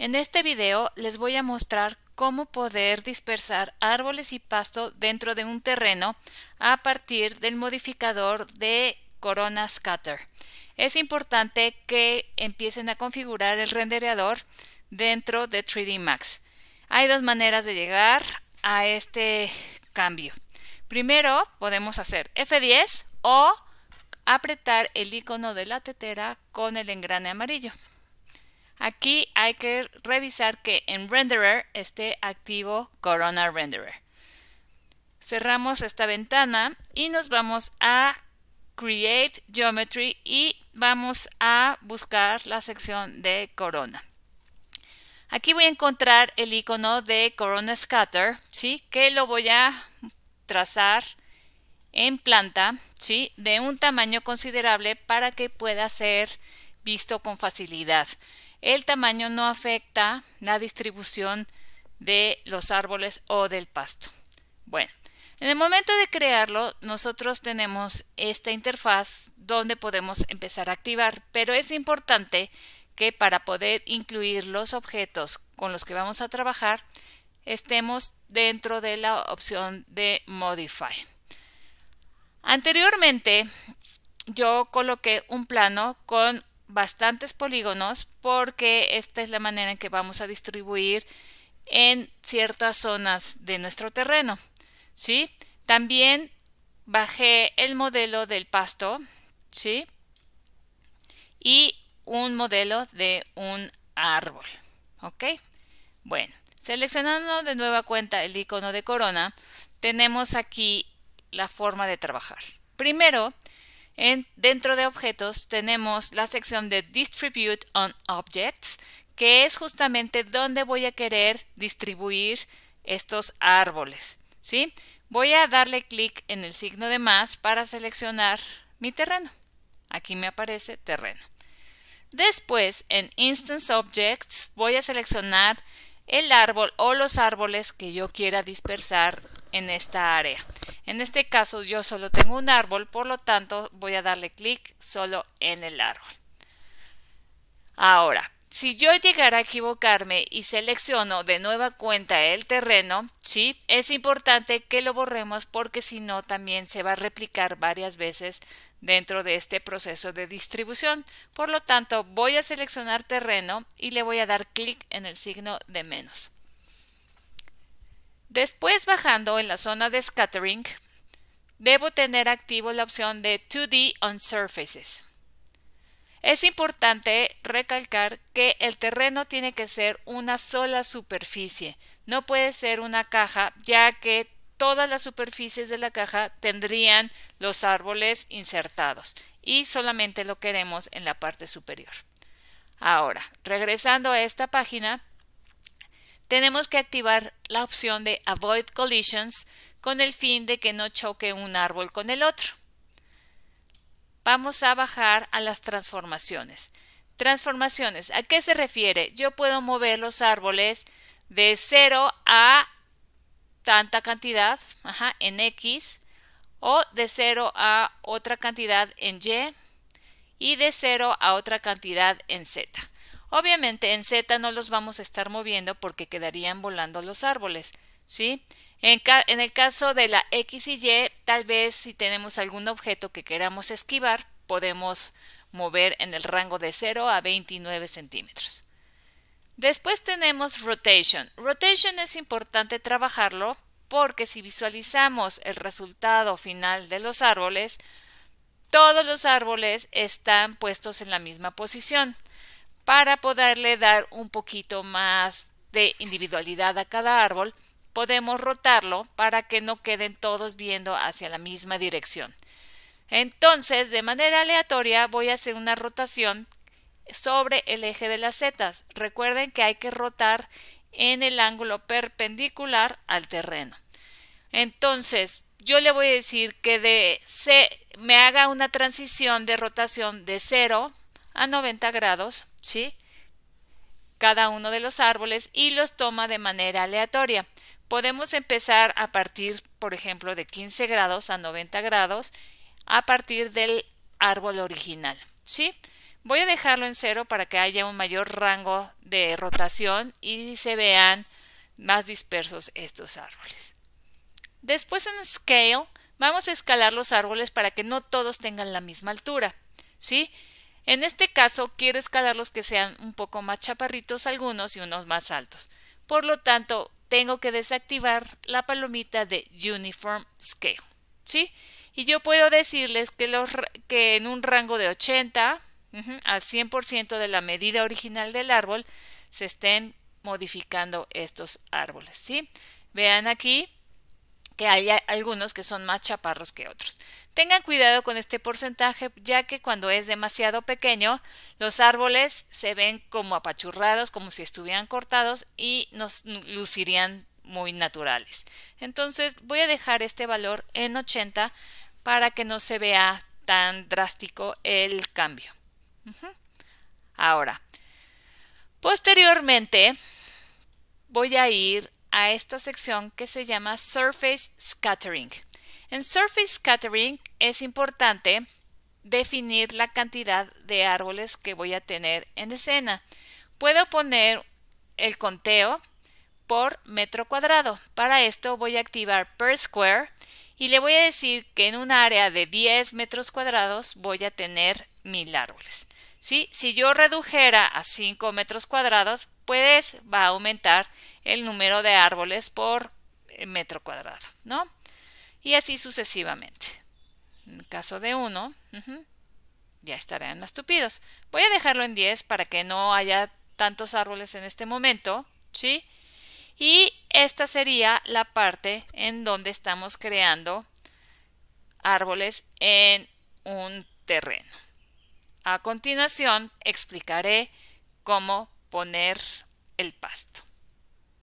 En este video les voy a mostrar cómo poder dispersar árboles y pasto dentro de un terreno a partir del modificador de Corona Scatter. Es importante que empiecen a configurar el rendereador dentro de 3D Max. Hay dos maneras de llegar a este cambio. Primero podemos hacer F10 o apretar el icono de la tetera con el engrane amarillo. Aquí hay que revisar que en Renderer esté activo Corona Renderer. Cerramos esta ventana y nos vamos a Create Geometry y vamos a buscar la sección de Corona. Aquí voy a encontrar el icono de Corona Scatter, ¿sí? que lo voy a trazar en planta, ¿sí? de un tamaño considerable para que pueda ser visto con facilidad. El tamaño no afecta la distribución de los árboles o del pasto. Bueno, en el momento de crearlo, nosotros tenemos esta interfaz donde podemos empezar a activar, pero es importante que para poder incluir los objetos con los que vamos a trabajar, estemos dentro de la opción de Modify. Anteriormente, yo coloqué un plano con bastantes polígonos porque esta es la manera en que vamos a distribuir en ciertas zonas de nuestro terreno. ¿sí? También bajé el modelo del pasto ¿sí? y un modelo de un árbol. ¿Ok? Bueno, seleccionando de nueva cuenta el icono de corona, tenemos aquí la forma de trabajar. Primero, dentro de objetos tenemos la sección de Distribute on Objects, que es justamente donde voy a querer distribuir estos árboles. ¿sí? Voy a darle clic en el signo de más para seleccionar mi terreno. Aquí me aparece terreno. Después, en Instance Objects, voy a seleccionar el árbol o los árboles que yo quiera dispersar en esta área. En este caso yo solo tengo un árbol, por lo tanto voy a darle clic solo en el árbol. Ahora, si yo llegara a equivocarme y selecciono de nueva cuenta el terreno, sí, es importante que lo borremos porque si no también se va a replicar varias veces dentro de este proceso de distribución. Por lo tanto, voy a seleccionar terreno y le voy a dar clic en el signo de menos. Después bajando en la zona de scattering, debo tener activo la opción de 2D on surfaces. Es importante recalcar que el terreno tiene que ser una sola superficie, no puede ser una caja, ya que todas las superficies de la caja tendrían los árboles insertados y solamente lo queremos en la parte superior. Ahora, regresando a esta página, tenemos que activar la opción de Avoid Collisions con el fin de que no choque un árbol con el otro vamos a bajar a las transformaciones. Transformaciones, ¿a qué se refiere? Yo puedo mover los árboles de 0 a tanta cantidad en X o de 0 a otra cantidad en Y y de 0 a otra cantidad en Z. Obviamente en Z no los vamos a estar moviendo porque quedarían volando los árboles. ¿sí? En, en, el caso de la X y Y, tal vez si tenemos algún objeto que queramos esquivar, podemos mover en el rango de 0 a 29 centímetros. Después tenemos rotation. Rotation es importante trabajarlo porque si visualizamos el resultado final de los árboles, todos los árboles están puestos en la misma posición para poderle dar un poquito más de individualidad a cada árbol podemos rotarlo para que no queden todos viendo hacia la misma dirección. Entonces, de manera aleatoria, voy a hacer una rotación sobre el eje de las setas, Recuerden que hay que rotar en el ángulo perpendicular al terreno. Entonces, yo le voy a decir que de se me haga una transición de rotación de 0 a 90 grados, ¿sí? Cada uno de los árboles y los toma de manera aleatoria. Podemos empezar a partir, por ejemplo, de 15 grados a 90 grados a partir del árbol original. ¿sí? Voy a dejarlo en cero para que haya un mayor rango de rotación y se vean más dispersos estos árboles. Después en Scale vamos a escalar los árboles para que no todos tengan la misma altura. ¿sí? En este caso quiero escalar los que sean un poco más chaparritos algunos y unos más altos. Por lo tanto, tengo que desactivar la palomita de Uniform Scale. ¿Sí? Y yo puedo decirles que, los, que en un rango de 80 al 100% de la medida original del árbol se estén modificando estos árboles. ¿sí? Vean aquí, que hay algunos que son más chaparros que otros. Tengan cuidado con este porcentaje, ya que cuando es demasiado pequeño, los árboles se ven como apachurrados, como si estuvieran cortados y nos lucirían muy naturales. Entonces voy a dejar este valor en 80 para que no se vea tan drástico el cambio. Ahora, posteriormente voy a ir a esta sección que se llama Surface Scattering. En Surface Scattering es importante definir la cantidad de árboles que voy a tener en escena. Puedo poner el conteo por metro cuadrado. Para esto voy a activar per square y le voy a decir que en un área de 10 metros cuadrados voy a tener 1000 árboles. Si yo redujera a 5 metros cuadrados, pues va a aumentar el número de árboles por eh, metro cuadrado, ¿no? Y así sucesivamente. En caso de 1, ya estarán más tupidos. Voy a dejarlo en 10 para que no haya tantos árboles en este momento, ¿sí? Y esta sería la parte en donde estamos creando árboles en un terreno. A continuación explicaré cómo poner el pasto.